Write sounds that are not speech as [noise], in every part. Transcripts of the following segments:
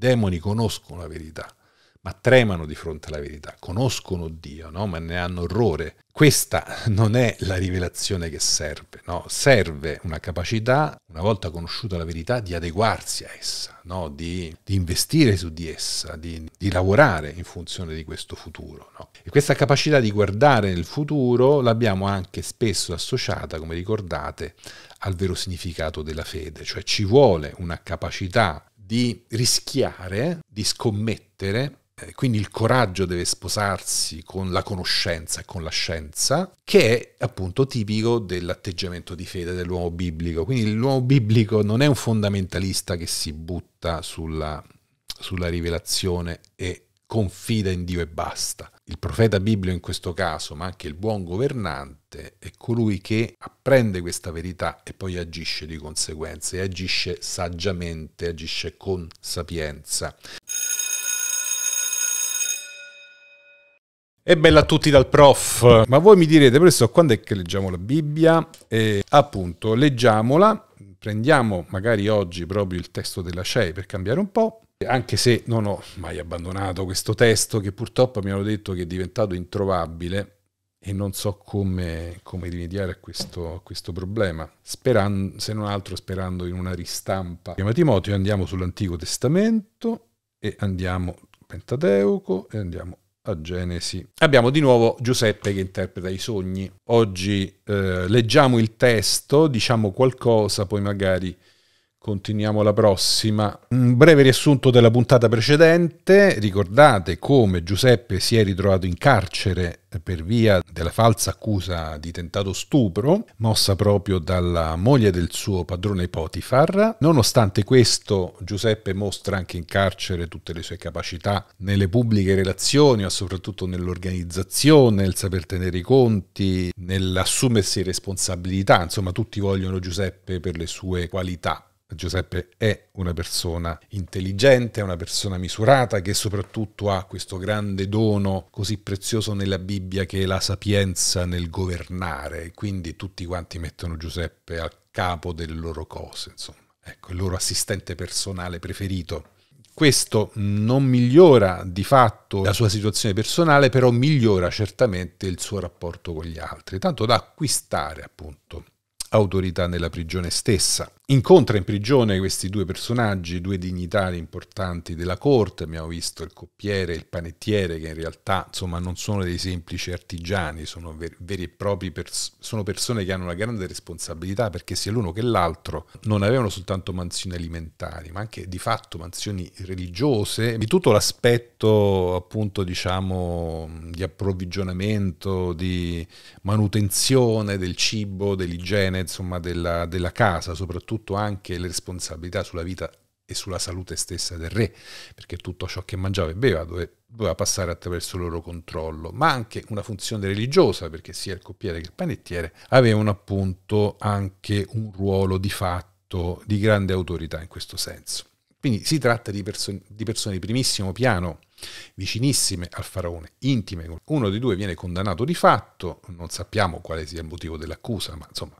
demoni conoscono la verità, ma tremano di fronte alla verità, conoscono Dio, no? ma ne hanno orrore. Questa non è la rivelazione che serve, no? serve una capacità, una volta conosciuta la verità, di adeguarsi a essa, no? di, di, investire su di essa, di, di, lavorare in funzione di questo futuro. E questa capacità di guardare nel futuro l'abbiamo anche spesso associata, come ricordate, al vero significato della fede, cioè ci vuole una capacità di rischiare, di scommettere eh, quindi il coraggio deve sposarsi con la conoscenza e con la scienza, che è appunto tipico dell'atteggiamento di fede dell'uomo biblico. Quindi l'uomo biblico non è un fondamentalista che si butta sulla, sulla rivelazione e confida in Dio e basta. Il profeta biblio in questo caso, ma anche il buon governante, è colui che apprende questa verità e poi agisce di conseguenza, e agisce saggiamente, agisce con sapienza. E bella a tutti dal prof. Ma voi mi direte, professor, quando è che leggiamo la Bibbia? E appunto, leggiamola, prendiamo magari oggi proprio il testo della CEI per cambiare un po', anche se non ho mai abbandonato questo testo che purtroppo mi hanno detto che è diventato introvabile e non so come, come rimediare a questo, a questo problema, sperando, se non altro sperando in una ristampa. Chiama Timoteo, andiamo sull'Antico Testamento e andiamo al Pentateuco e andiamo a Genesi. Abbiamo di nuovo Giuseppe che interpreta i sogni. Oggi eh, leggiamo il testo, diciamo qualcosa, poi magari Continuiamo la prossima. Un breve riassunto della puntata precedente. Ricordate come Giuseppe si è ritrovato in carcere per via della falsa accusa di tentato stupro, mossa proprio dalla moglie del suo padrone Potifar. Nonostante questo, Giuseppe mostra anche in carcere tutte le sue capacità nelle pubbliche relazioni, ma soprattutto nell'organizzazione, nel saper tenere i conti, nell'assumersi responsabilità. Insomma, tutti vogliono Giuseppe per le sue qualità. Giuseppe è una persona intelligente, una persona misurata che soprattutto ha questo grande dono così prezioso nella Bibbia che è la sapienza nel governare, quindi tutti quanti mettono Giuseppe al capo delle loro cose, insomma, ecco, il loro assistente personale preferito. Questo non migliora di fatto la sua situazione personale, però migliora certamente il suo rapporto con gli altri, tanto da acquistare appunto autorità nella prigione stessa incontra in prigione questi due personaggi, due dignitari importanti della corte, abbiamo visto il coppiere e il panettiere che in realtà insomma, non sono dei semplici artigiani, sono ver- veri e propri pers- sono persone che hanno una grande responsabilità perché sia l'uno che l'altro non avevano soltanto mansioni alimentari, ma anche di fatto mansioni religiose, di tutto l'aspetto appunto diciamo di approvvigionamento, di manutenzione del cibo, dell'igiene, insomma della, della casa soprattutto soprattutto anche le responsabilità sulla vita e sulla salute stessa del re, perché tutto ciò che mangiava e beveva doveva passare attraverso il loro controllo, ma anche una funzione religiosa, perché sia il coppiere che il panettiere avevano appunto anche un ruolo di fatto di grande autorità in questo senso. Quindi si tratta di, perso di persone di primissimo piano, vicinissime al faraone, intime. Uno dei due viene condannato di fatto, non sappiamo quale sia il motivo dell'accusa, ma insomma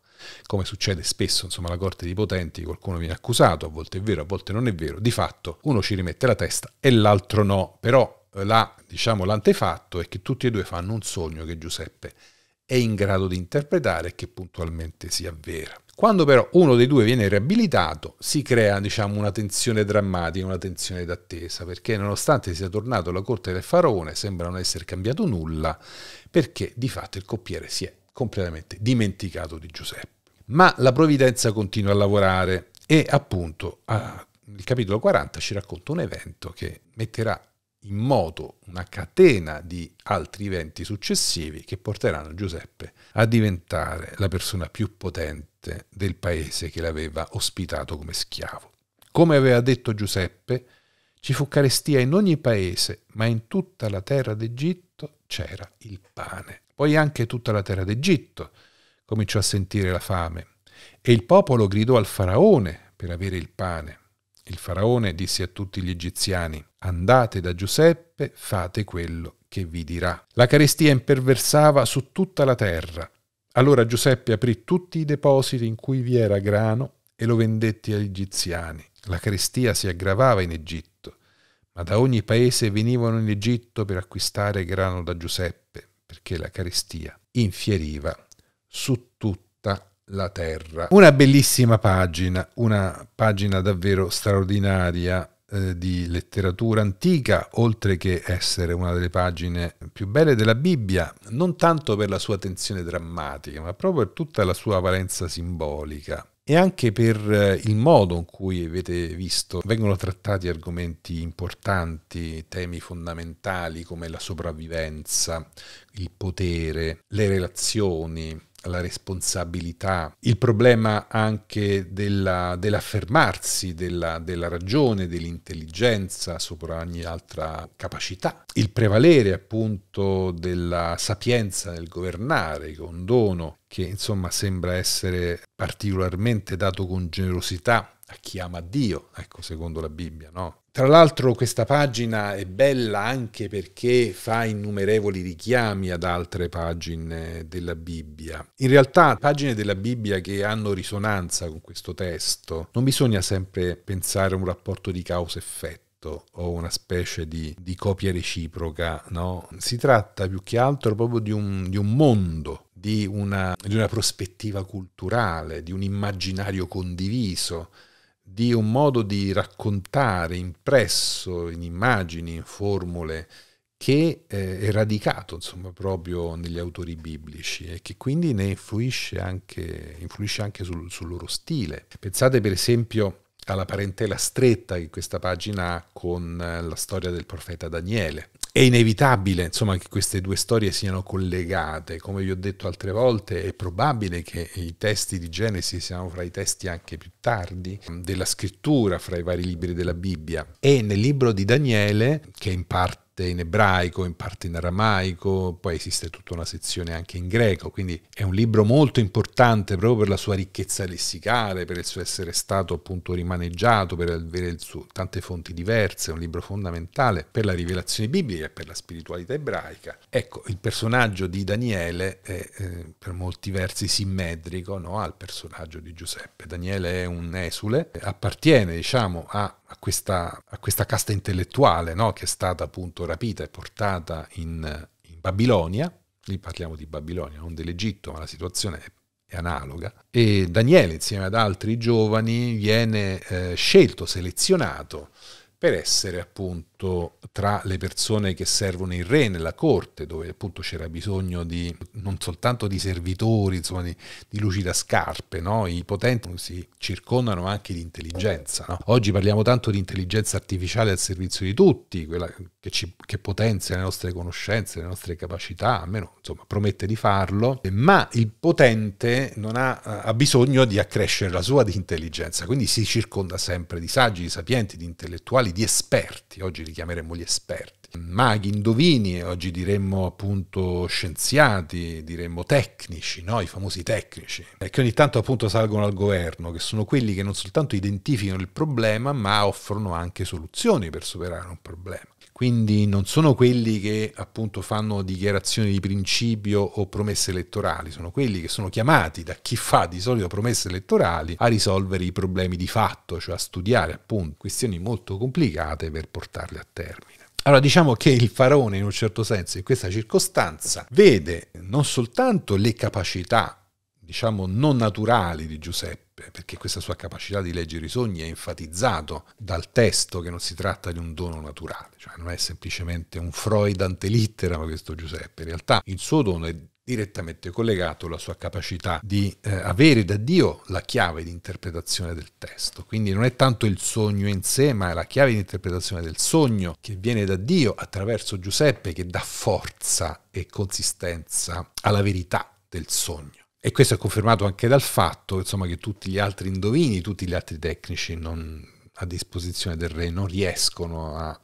come succede spesso insomma, alla corte dei potenti, qualcuno viene accusato, a volte è vero, a volte non è vero, di fatto uno ci rimette la testa e l'altro no, però eh, la, diciamo, l'antefatto è che tutti e due fanno un sogno che Giuseppe è in grado di interpretare e che puntualmente si avvera. Quando però uno dei due viene riabilitato, si crea diciamo, una tensione drammatica, una tensione d'attesa, perché nonostante sia tornato alla corte del faraone, sembra non essere cambiato nulla, perché di fatto il coppiere si è completamente dimenticato di Giuseppe. Ma la provvidenza continua a lavorare e appunto a, nel capitolo 40 ci racconta un evento che metterà in moto una catena di altri eventi successivi che porteranno Giuseppe a diventare la persona più potente del paese che l'aveva ospitato come schiavo. Come aveva detto Giuseppe, ci fu carestia in ogni paese, ma in tutta la terra d'Egitto c'era il pane poi anche tutta la terra d'Egitto cominciò a sentire la fame e il popolo gridò al faraone per avere il pane. Il faraone disse a tutti gli egiziani, andate da Giuseppe, fate quello che vi dirà. La carestia imperversava su tutta la terra. Allora Giuseppe aprì tutti i depositi in cui vi era grano e lo vendette agli egiziani. La carestia si aggravava in Egitto, ma da ogni paese venivano in Egitto per acquistare grano da Giuseppe perché la carestia infieriva su tutta la terra. Una bellissima pagina, una pagina davvero straordinaria eh, di letteratura antica, oltre che essere una delle pagine più belle della Bibbia, non tanto per la sua tensione drammatica, ma proprio per tutta la sua valenza simbolica e anche per eh, il modo in cui avete visto vengono trattati argomenti importanti, temi fondamentali come la sopravvivenza, il potere, le relazioni, la responsabilità, il problema anche della, dell'affermarsi della, della ragione, dell'intelligenza sopra ogni altra capacità, il prevalere appunto della sapienza nel governare, con un dono che insomma sembra essere particolarmente dato con generosità a chi ama Dio, ecco secondo la Bibbia, no? Tra l'altro questa pagina è bella anche perché fa innumerevoli richiami ad altre pagine della Bibbia. In realtà pagine della Bibbia che hanno risonanza con questo testo, non bisogna sempre pensare a un rapporto di causa-effetto o una specie di, di copia reciproca, no? Si tratta più che altro proprio di un, di un mondo, di una, di una prospettiva culturale, di un immaginario condiviso di un modo di raccontare impresso in immagini, in formule, che eh, è radicato insomma, proprio negli autori biblici e che quindi ne influisce anche, influisce anche sul, sul loro stile. Pensate per esempio la parentela stretta che questa pagina ha con eh, la storia del profeta Daniele. È inevitabile insomma, che queste due storie siano collegate, come vi ho detto altre volte è probabile che i testi di Genesi siano fra i testi anche più tardi mm, della scrittura, fra i vari libri della Bibbia e nel libro di Daniele, che in parte parte in ebraico, in parte in aramaico, poi esiste tutta una sezione anche in greco, quindi è un libro molto importante proprio per la sua ricchezza lessicale, per il suo essere stato appunto rimaneggiato, per avere suo, tante fonti diverse, è un libro fondamentale per la rivelazione biblica e per la spiritualità ebraica. Ecco, il personaggio di Daniele è eh, per molti versi simmetrico no, al personaggio di Giuseppe. Daniele è un esule, appartiene diciamo a a questa, a questa casta intellettuale no? che è stata appunto rapita e portata in, in Babilonia, lì parliamo di Babilonia, non dell'Egitto, ma la situazione è analoga. E Daniele, insieme ad altri giovani, viene eh, scelto, selezionato per essere appunto soprattutto tra le persone che servono il re nella corte, dove appunto c'era bisogno di, non soltanto di servitori, insomma di, di lucida scarpe, no? i potenti si circondano anche di intelligenza. No? Oggi parliamo tanto di intelligenza artificiale al servizio di tutti, quella che, ci, che potenzia le nostre conoscenze, le nostre capacità, almeno insomma, promette di farlo, ma il potente non ha, ha bisogno di accrescere la sua di intelligenza, quindi si circonda sempre di saggi, di sapienti, di intellettuali, di esperti. Oggi li chiameremmo gli esperti. Maghi, indovini, oggi diremmo appunto scienziati, diremmo tecnici, no? i famosi tecnici, eh, che ogni tanto appunto salgono al governo, che sono quelli che non soltanto identificano il problema, ma offrono anche soluzioni per superare un problema quindi non sono quelli che appunto fanno dichiarazioni di principio o promesse elettorali, sono quelli che sono chiamati da chi fa di solito promesse elettorali a risolvere i problemi di fatto, cioè a studiare appunto questioni molto complicate per portarle a termine. Allora diciamo che il faraone in un certo senso in questa circostanza vede non soltanto le capacità diciamo non naturali di Giuseppe, eh, perché questa sua capacità di leggere i sogni è enfatizzato dal testo che non si tratta di un dono naturale, cioè non è semplicemente un Freud antelittera questo Giuseppe, in realtà il suo dono è direttamente collegato alla sua capacità di eh, avere da Dio la chiave di interpretazione del testo. Quindi non è tanto il sogno in sé, ma è la chiave di interpretazione del sogno che viene da Dio attraverso Giuseppe che dà forza e consistenza alla verità del sogno. E questo è confermato anche dal fatto insomma, che tutti gli altri indovini, tutti gli altri tecnici non, a disposizione del re non riescono a,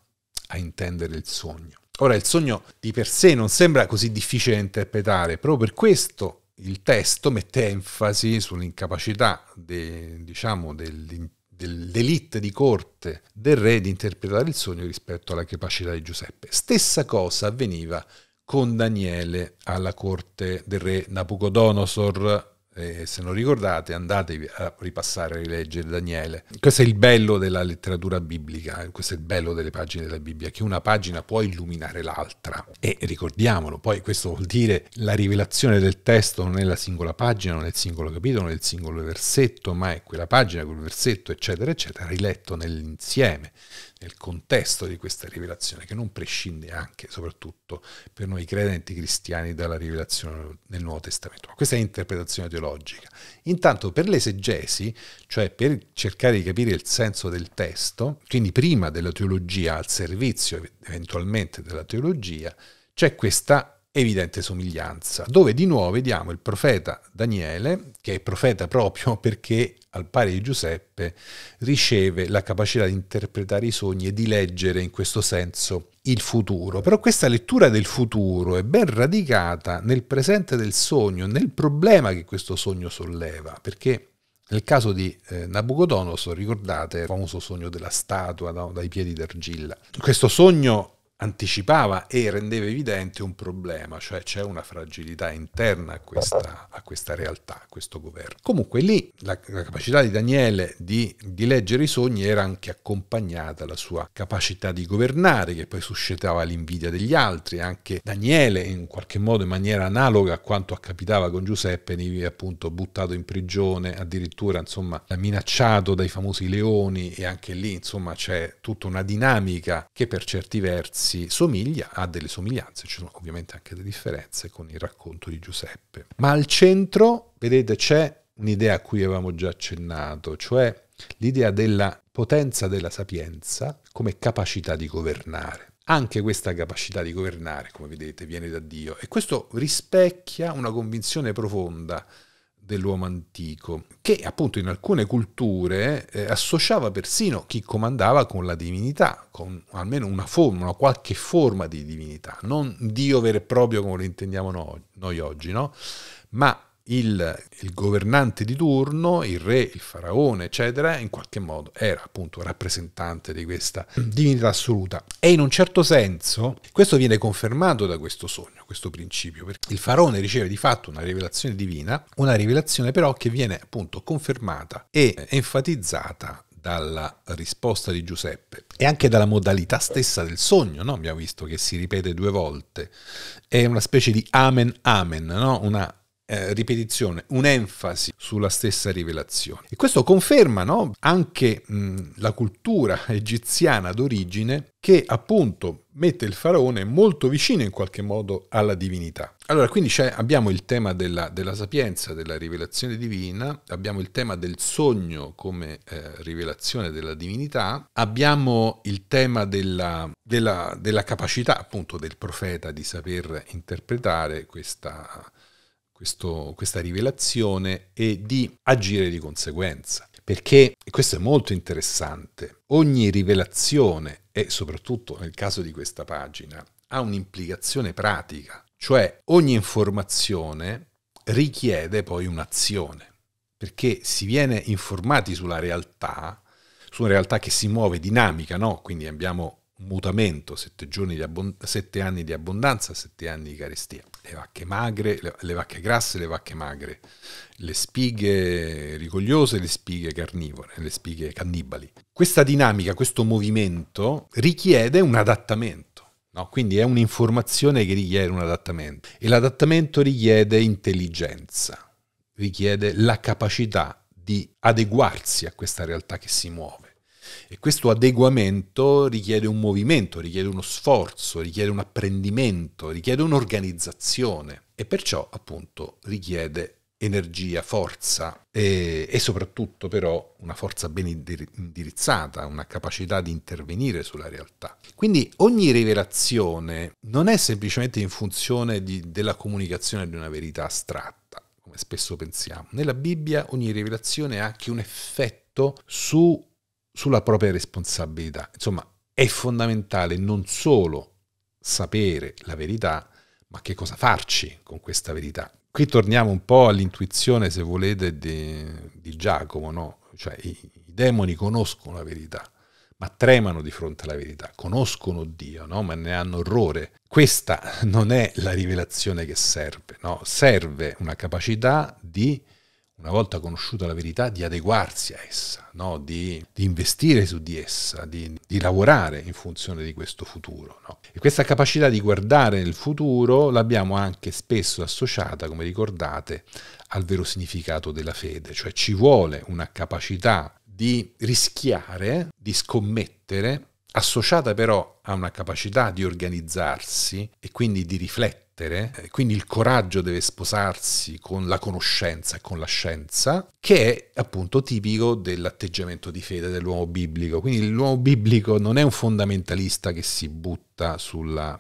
a intendere il sogno. Ora, il sogno di per sé non sembra così difficile da interpretare, proprio per questo il testo mette enfasi sull'incapacità de, diciamo, dell'elite di corte del re di interpretare il sogno rispetto alla capacità di Giuseppe. Stessa cosa avveniva con Daniele alla corte del re Nabucodonosor. E se non ricordate, andatevi a ripassare a rileggere Daniele. Questo è il bello della letteratura biblica, eh, questo è il bello delle pagine della Bibbia, che una pagina può illuminare l'altra. E ricordiamolo, poi questo vuol dire la rivelazione del testo non è la singola pagina, non è il singolo capitolo, non è il singolo versetto, ma è quella pagina, quel versetto, eccetera, eccetera, riletto nell'insieme nel contesto di questa rivelazione, che non prescinde anche, soprattutto per noi credenti cristiani, dalla rivelazione nel Nuovo Testamento. Ma questa è l'interpretazione teologica. Intanto per l'esegesi, cioè per cercare di capire il senso del testo, quindi prima della teologia, al servizio eventualmente della teologia, c'è questa evidente somiglianza, dove di nuovo vediamo il profeta Daniele, che è profeta proprio [laughs] perché al pari di Giuseppe riceve la capacità di interpretare i sogni e di leggere in questo senso il futuro. Però questa lettura del futuro è ben radicata nel presente del sogno, nel problema che questo sogno solleva, perché nel caso di eh, Nabucodonosor, ricordate il famoso sogno della statua no? dai piedi d'argilla. Questo sogno anticipava e rendeva evidente un problema, cioè c'è una fragilità interna a questa, a questa realtà, a questo governo. Comunque lì la, la capacità di Daniele di, di, leggere i sogni era anche accompagnata dalla sua capacità di governare, che poi suscitava l'invidia degli altri. Anche Daniele, in qualche modo in maniera analoga a quanto accapitava con Giuseppe, veniva appunto buttato in prigione, addirittura insomma minacciato dai famosi leoni e anche lì insomma c'è tutta una dinamica che per certi versi si somiglia, ha delle somiglianze, ci sono ovviamente anche delle differenze con il racconto di Giuseppe. Ma al centro, vedete, c'è un'idea a cui avevamo già accennato, cioè l'idea della potenza della sapienza come capacità di governare. Anche questa capacità di governare, come vedete, viene da Dio e questo rispecchia una convinzione profonda dell'uomo antico, che appunto in alcune culture eh, associava persino chi comandava con la divinità, con almeno una forma, una qualche forma di divinità, non Dio vero e proprio come lo intendiamo noi, noi oggi, no? ma il, il, governante di turno, il re, il faraone, eccetera, in qualche modo era appunto rappresentante di questa divinità assoluta. E in un certo senso questo viene confermato da questo sogno, questo principio, perché il faraone riceve di fatto una rivelazione divina, una rivelazione però che viene appunto confermata e enfatizzata dalla risposta di Giuseppe e anche dalla modalità stessa del sogno, no? abbiamo visto che si ripete due volte, è una specie di amen amen, no? una eh, ripetizione, un'enfasi sulla stessa rivelazione. E questo conferma no, anche mh, la cultura egiziana d'origine che appunto mette il faraone molto vicino in qualche modo alla divinità. Allora, quindi abbiamo il tema della, della, sapienza, della rivelazione divina, abbiamo il tema del sogno come eh, rivelazione della divinità, abbiamo il tema della, della, della capacità appunto del profeta di saper interpretare questa questo, questa rivelazione e di agire di conseguenza. Perché, e questo è molto interessante, ogni rivelazione, e soprattutto nel caso di questa pagina, ha un'implicazione pratica, cioè ogni informazione richiede poi un'azione, perché si viene informati sulla realtà, su una realtà che si muove dinamica, no? quindi abbiamo un mutamento, sette, di sette anni di abbondanza, sette anni di carestia le vacche magre, le, vacche grasse, le vacche magre, le spighe rigogliose, le spighe carnivore, le spighe cannibali. Questa dinamica, questo movimento richiede un adattamento. No? Quindi è un'informazione che richiede un adattamento e l'adattamento richiede intelligenza, richiede la capacità di adeguarsi a questa realtà che si muove. E questo adeguamento richiede un movimento, richiede uno sforzo, richiede un apprendimento, richiede un'organizzazione e perciò appunto richiede energia, forza e, e, soprattutto però una forza ben indirizzata, una capacità di intervenire sulla realtà. Quindi ogni rivelazione non è semplicemente in funzione di, della comunicazione di una verità astratta, come spesso pensiamo. Nella Bibbia ogni rivelazione ha anche un effetto su sulla propria responsabilità. Insomma, è fondamentale non solo sapere la verità, ma che cosa farci con questa verità. Qui torniamo un po' all'intuizione, se volete, di, di Giacomo, no? Cioè, i, i, demoni conoscono la verità, ma tremano di fronte alla verità, conoscono Dio, no? Ma ne hanno orrore. Questa non è la rivelazione che serve, no? Serve una capacità di una volta conosciuta la verità, di adeguarsi a essa, no? di, di, investire su di essa, di, di, lavorare in funzione di questo futuro. No? E questa capacità di guardare nel futuro l'abbiamo anche spesso associata, come ricordate, al vero significato della fede, cioè ci vuole una capacità di rischiare, di scommettere, associata però a una capacità di organizzarsi e quindi di riflettere lettere, eh, quindi il coraggio deve sposarsi con la conoscenza e con la scienza, che è appunto tipico dell'atteggiamento di fede dell'uomo biblico. Quindi l'uomo biblico non è un fondamentalista che si butta sulla,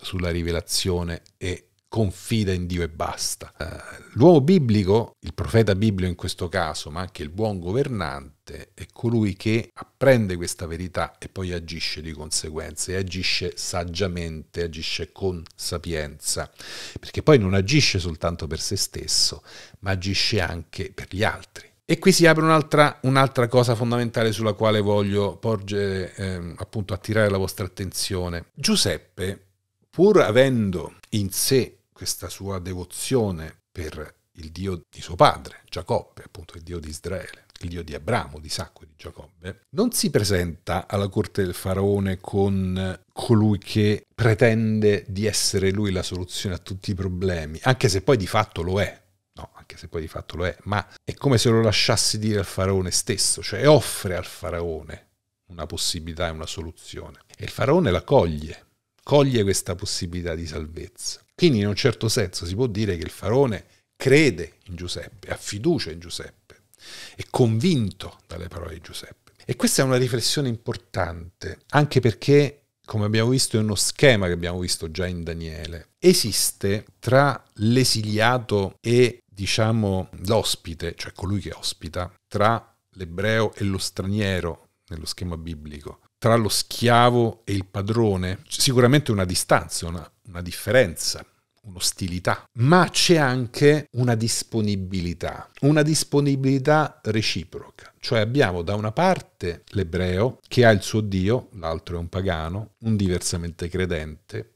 sulla rivelazione e confida in Dio e basta. Eh, l'uomo biblico, il profeta biblico in questo caso, ma anche il buon governante, è colui che apprende questa verità e poi agisce di conseguenza e agisce saggiamente, agisce con sapienza, perché poi non agisce soltanto per se stesso, ma agisce anche per gli altri. E qui si apre un'altra, un'altra, cosa fondamentale sulla quale voglio porgere, eh, appunto, attirare la vostra attenzione. Giuseppe, pur avendo in sé questa sua devozione per il Dio di suo padre, Giacobbe, appunto il Dio di Israele, il Dio di Abramo, di Sacco e di Giacobbe, non si presenta alla corte del faraone con colui che pretende di essere lui la soluzione a tutti i problemi, anche se poi di fatto lo è, no, anche se poi di fatto lo è, ma è come se lo lasciassi dire al faraone stesso, cioè offre al faraone una possibilità e una soluzione. E il faraone la coglie, coglie questa possibilità di salvezza. Quindi in un certo senso si può dire che il faraone crede in Giuseppe, ha fiducia in Giuseppe, è convinto dalle parole di Giuseppe. E questa è una riflessione importante, anche perché, come abbiamo visto, è uno schema che abbiamo visto già in Daniele. Esiste tra l'esiliato e, diciamo, l'ospite, cioè colui che ospita, tra l'ebreo e lo straniero nello schema biblico, tra lo schiavo e il padrone, sicuramente una distanza, una una differenza, un'ostilità, ma c'è anche una disponibilità, una disponibilità reciproca, cioè abbiamo da una parte l'ebreo che ha il suo Dio, l'altro è un pagano, un diversamente credente,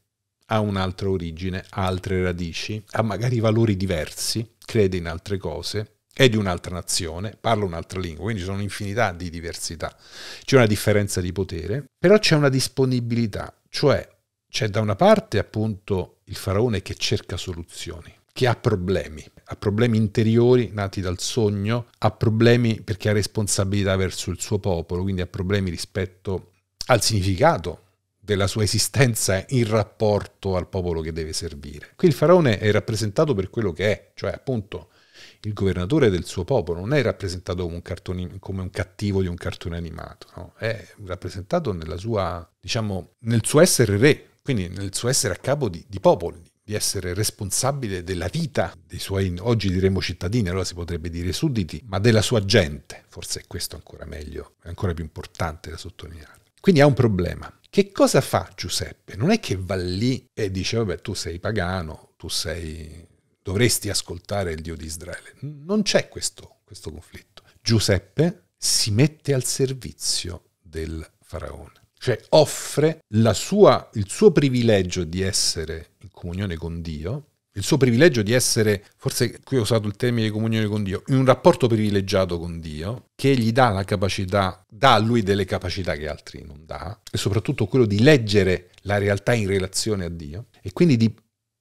ha un'altra origine, ha altre radici, ha magari valori diversi, crede in altre cose, è di un'altra nazione, parla un'altra lingua, quindi ci sono un'infinità di diversità. C'è una differenza di potere, però c'è una disponibilità, cioè c'è da una parte appunto il faraone che cerca soluzioni, che ha problemi, ha problemi interiori nati dal sogno, ha problemi perché ha responsabilità verso il suo popolo, quindi ha problemi rispetto al significato della sua esistenza in rapporto al popolo che deve servire. Qui il faraone è rappresentato per quello che è, cioè appunto il governatore del suo popolo, non è rappresentato come un, cartone, come un cattivo di un cartone animato, no? è rappresentato sua, diciamo, nel suo essere re, quindi nel suo essere a capo di, di popoli, di essere responsabile della vita dei suoi, oggi diremmo cittadini, allora si potrebbe dire sudditi, ma della sua gente, forse è questo ancora meglio, è ancora più importante da sottolineare. Quindi ha un problema. Che cosa fa Giuseppe? Non è che va lì e dice, vabbè, tu sei pagano, tu sei... dovresti ascoltare il Dio di Israele. Non c'è questo, questo conflitto. Giuseppe si mette al servizio del faraone cioè offre sua, il suo privilegio di essere in comunione con Dio, il suo privilegio di essere, forse qui ho usato il termine comunione con Dio, in un rapporto privilegiato con Dio, che gli dà la capacità, dà a lui delle capacità che altri non dà, e soprattutto quello di leggere la realtà in relazione a Dio, e quindi di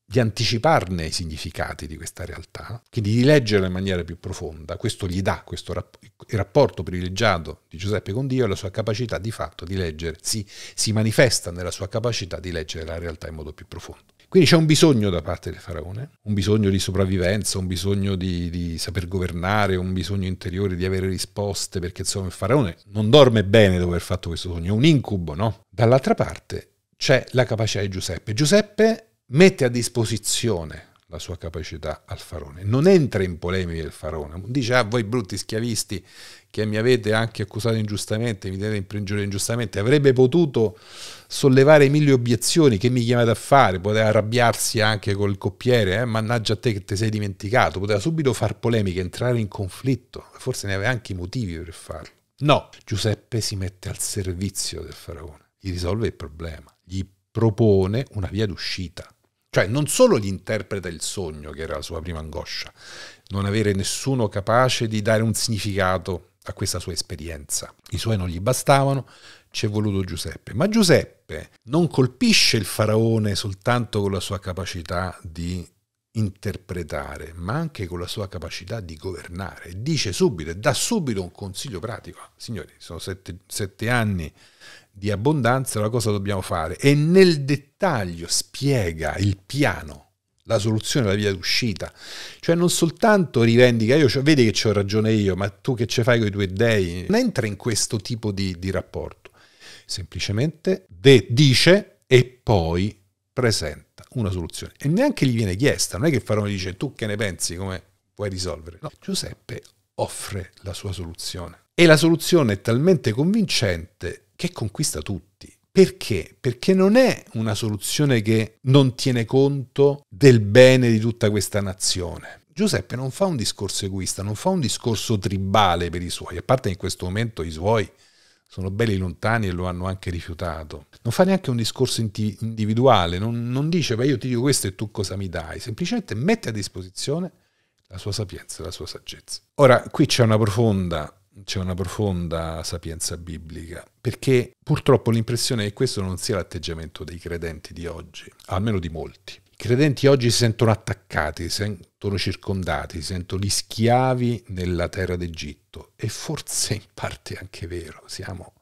di anticiparne i significati di questa realtà, quindi di leggerla in maniera più profonda. Questo gli dà questo rap- il rapporto privilegiato di Giuseppe con Dio e la sua capacità di fatto di leggere, si, si manifesta nella sua capacità di leggere la realtà in modo più profondo. Quindi c'è un bisogno da parte del faraone, un bisogno di sopravvivenza, un bisogno di, di, saper governare, un bisogno interiore di avere risposte, perché insomma il faraone non dorme bene dopo aver fatto questo sogno, è un incubo, no? Dall'altra parte c'è la capacità di Giuseppe. Giuseppe mette a disposizione la sua capacità al faraone, non entra in polemica il faraone, dice a ah, voi brutti schiavisti che mi avete anche accusato ingiustamente, mi tenete in prigione ingiustamente, avrebbe potuto sollevare mille obiezioni che mi chiamate a fare, poteva arrabbiarsi anche col coppiere, eh? mannaggia a te che ti sei dimenticato, poteva subito far polemiche, entrare in conflitto, forse ne aveva anche i motivi per farlo. No, Giuseppe si mette al servizio del faraone, gli risolve il problema, gli propone una via d'uscita cioè non solo gli interpreta il sogno, che era la sua prima angoscia, non avere nessuno capace di dare un significato a questa sua esperienza. I suoi non gli bastavano, ci è voluto Giuseppe. Ma Giuseppe non colpisce il faraone soltanto con la sua capacità di interpretare, ma anche con la sua capacità di governare. Dice subito, dà subito un consiglio pratico. Signori, sono sette, sette anni di abbondanza, la cosa dobbiamo fare e nel dettaglio spiega il piano la soluzione, la via d'uscita. Cioè non soltanto rivendica, io cioè, vedi che ho ragione io, ma tu che ce fai con i tuoi dei? Non entra in questo tipo di, di rapporto. Semplicemente de, dice e poi presenta una soluzione. E neanche gli viene chiesta, non è che Farone dice tu che ne pensi, come puoi risolvere. No, Giuseppe offre la sua soluzione. E la soluzione è talmente convincente che conquista tutti. Perché? Perché non è una soluzione che non tiene conto del bene di tutta questa nazione. Giuseppe non fa un discorso egoista, non fa un discorso tribale per i suoi, a parte che in questo momento i suoi sono belli lontani e lo hanno anche rifiutato. Non fa neanche un discorso individuale, non, non dice beh io ti dico questo e tu cosa mi dai, semplicemente mette a disposizione la sua sapienza, la sua saggezza. Ora qui c'è una profonda c'è una profonda sapienza biblica, perché purtroppo l'impressione è che questo non sia l'atteggiamento dei credenti di oggi, almeno di molti. I credenti oggi si sentono attaccati, si sentono circondati, si sentono gli schiavi nella terra d'Egitto e forse in parte è anche vero, siamo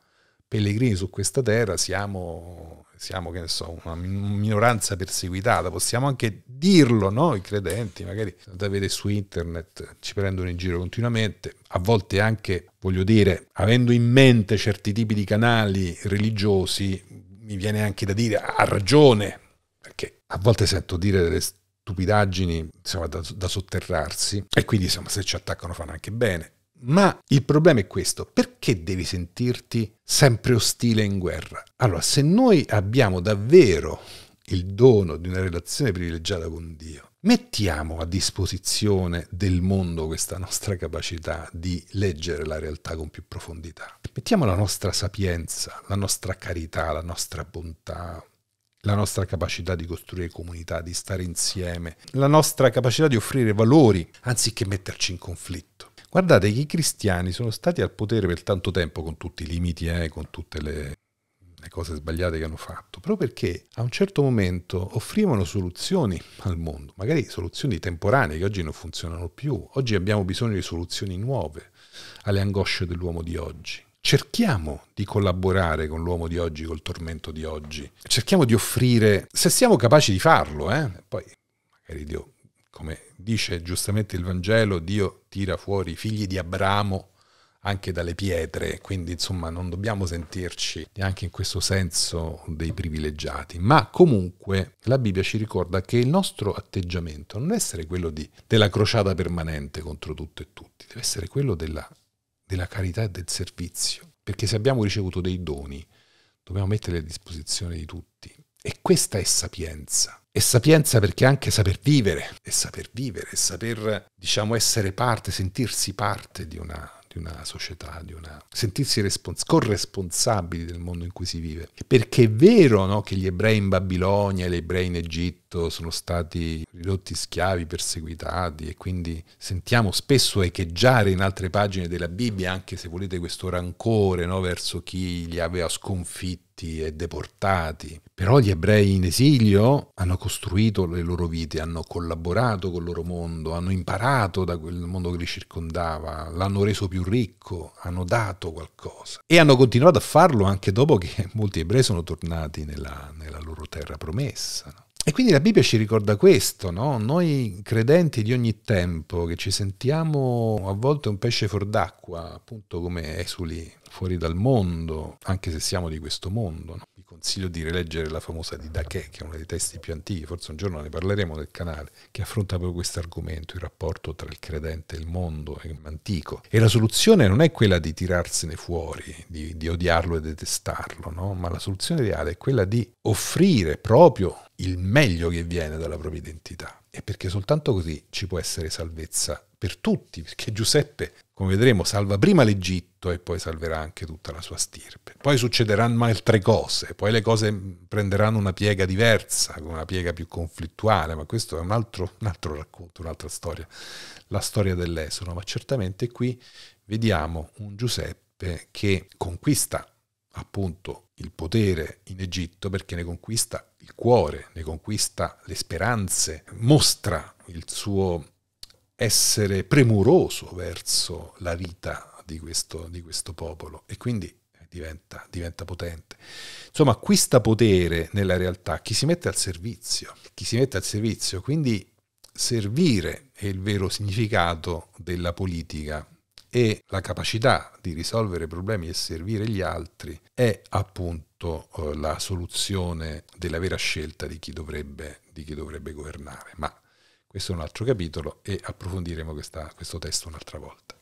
pellegrini su questa terra, siamo siamo, che ne so, una minoranza perseguitata, possiamo anche dirlo, no? I credenti, magari da vedere su internet, ci prendono in giro continuamente, a volte anche, voglio dire, avendo in mente certi tipi di canali religiosi, mi viene anche da dire, ha ragione, perché a volte sento dire delle stupidaggini insomma, da, da, sotterrarsi e quindi insomma, se ci attaccano fanno anche bene. Ma il problema è questo, perché devi sentirti sempre ostile in guerra? Allora, se noi abbiamo davvero il dono di una relazione privilegiata con Dio, mettiamo a disposizione del mondo questa nostra capacità di leggere la realtà con più profondità. Mettiamo la nostra sapienza, la nostra carità, la nostra bontà, la nostra capacità di costruire comunità, di stare insieme, la nostra capacità di offrire valori, anziché metterci in conflitto. Guardate che i cristiani sono stati al potere per tanto tempo con tutti i limiti, eh, con tutte le, le cose sbagliate che hanno fatto, proprio perché a un certo momento offrivano soluzioni al mondo, magari soluzioni temporanee che oggi non funzionano più, oggi abbiamo bisogno di soluzioni nuove alle angosce dell'uomo di oggi. Cerchiamo di collaborare con l'uomo di oggi, col tormento di oggi. Cerchiamo di offrire, se siamo capaci di farlo, eh? poi magari Dio come dice giustamente il Vangelo, Dio tira fuori i figli di Abramo anche dalle pietre, quindi insomma non dobbiamo sentirci neanche in questo senso dei privilegiati, ma comunque la Bibbia ci ricorda che il nostro atteggiamento non deve essere quello di, della crociata permanente contro tutto e tutti, deve essere quello della, della carità e del servizio, perché se abbiamo ricevuto dei doni dobbiamo metterli a disposizione di tutti, e questa è sapienza. E sapienza perché anche saper vivere, e saper vivere, e saper, diciamo, essere parte, sentirsi parte di una, di una società, di una... sentirsi respons- corresponsabili del mondo in cui si vive. Perché è vero no, che gli ebrei in Babilonia, gli ebrei in Egitto sono stati ridotti schiavi, perseguitati e quindi sentiamo spesso echeggiare in altre pagine della Bibbia, anche se volete questo rancore no, verso chi li aveva sconfitti convertiti e deportati. Però gli ebrei in esilio hanno costruito le loro vite, hanno collaborato col loro mondo, hanno imparato da quel mondo che li circondava, l'hanno reso più ricco, hanno dato qualcosa. E hanno continuato a farlo anche dopo che molti ebrei sono tornati nella, nella loro terra promessa. No? E quindi la Bibbia ci ricorda questo, no? noi credenti di ogni tempo che ci sentiamo a volte un pesce fuor d'acqua, appunto come esuli fuori dal mondo, anche se siamo di questo mondo. No? consiglio di rileggere la famosa di Daché, che è uno dei testi più antichi, forse un giorno ne parleremo nel canale, che affronta proprio questo argomento, il rapporto tra il credente e il mondo è antico. E la soluzione non è quella di tirarsene fuori, di, di odiarlo e detestarlo, no? ma la soluzione ideale è quella di offrire proprio il meglio che viene dalla propria identità. E perché soltanto così ci può essere salvezza per tutti, perché Giuseppe come vedremo, salva prima l'Egitto e poi salverà anche tutta la sua stirpe. Poi succederanno altre cose, poi le cose prenderanno una piega diversa, una piega più conflittuale, ma questo è un altro, un altro racconto, un'altra storia, la storia dell'esono. Ma certamente qui vediamo un Giuseppe che conquista appunto il potere in Egitto perché ne conquista il cuore, ne conquista le speranze, mostra il suo essere premuroso verso la vita di questo, di questo popolo e quindi diventa, diventa potente. Insomma, acquista potere nella realtà chi si mette al servizio, chi si mette al servizio, quindi servire è il vero significato della politica e la capacità di risolvere problemi e servire gli altri è appunto eh, la soluzione della vera scelta di chi dovrebbe, di chi dovrebbe governare. Ma questo è un altro capitolo e approfondiremo questa, questo testo un'altra volta.